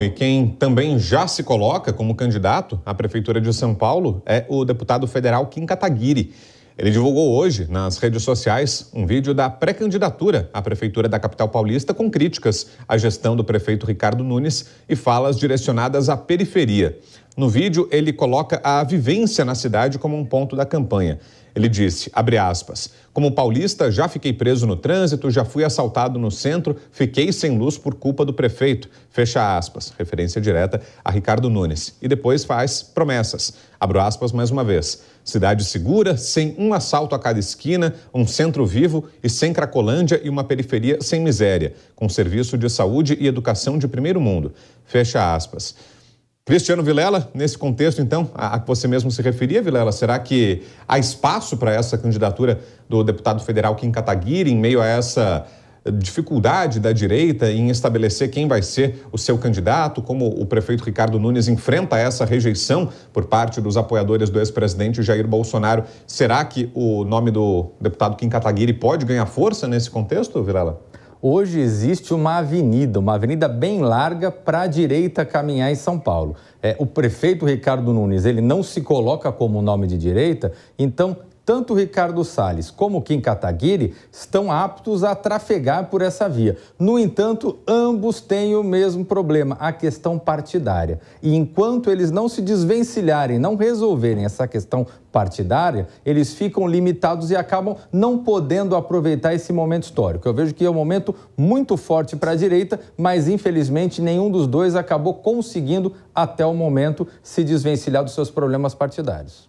E quem também já se coloca como candidato à Prefeitura de São Paulo é o deputado federal Kim Kataguiri. Ele divulgou hoje, nas redes sociais, um vídeo da pré-candidatura à Prefeitura da capital paulista com críticas à gestão do prefeito Ricardo Nunes e falas direcionadas à periferia. No vídeo, ele coloca a vivência na cidade como um ponto da campanha. Ele disse, abre aspas, como paulista, já fiquei preso no trânsito, já fui assaltado no centro, fiquei sem luz por culpa do prefeito. Fecha aspas. Referência direta a Ricardo Nunes. E depois faz promessas. Abro aspas mais uma vez. Cidade segura, sem um assalto a cada esquina, um centro vivo e sem Cracolândia e uma periferia sem miséria, com serviço de saúde e educação de primeiro mundo. Fecha aspas. Cristiano Vilela, nesse contexto, então, a, que você mesmo se referia, Vilela, será que há espaço para essa candidatura do deputado federal Kim Kataguiri em meio a essa dificuldade da direita em estabelecer quem vai ser o seu candidato, como o prefeito Ricardo Nunes enfrenta essa rejeição por parte dos apoiadores do ex-presidente Jair Bolsonaro. Será que o nome do deputado Kim Kataguiri pode ganhar força nesse contexto, Vilela? Hoje existe uma avenida, uma avenida bem larga para a direita caminhar em São Paulo. É, o prefeito Ricardo Nunes, ele não se coloca como nome de direita, então tanto Ricardo Salles como Kim Kataguiri estão aptos a trafegar por essa via. No entanto, ambos têm o mesmo problema, a questão partidária. E enquanto eles não se desvencilharem, não resolverem essa questão partidária, eles ficam limitados e acabam não podendo aproveitar esse momento histórico. Eu vejo que é um momento muito forte para a direita, mas infelizmente nenhum dos dois acabou conseguindo até o momento se desvencilhar dos seus problemas partidários.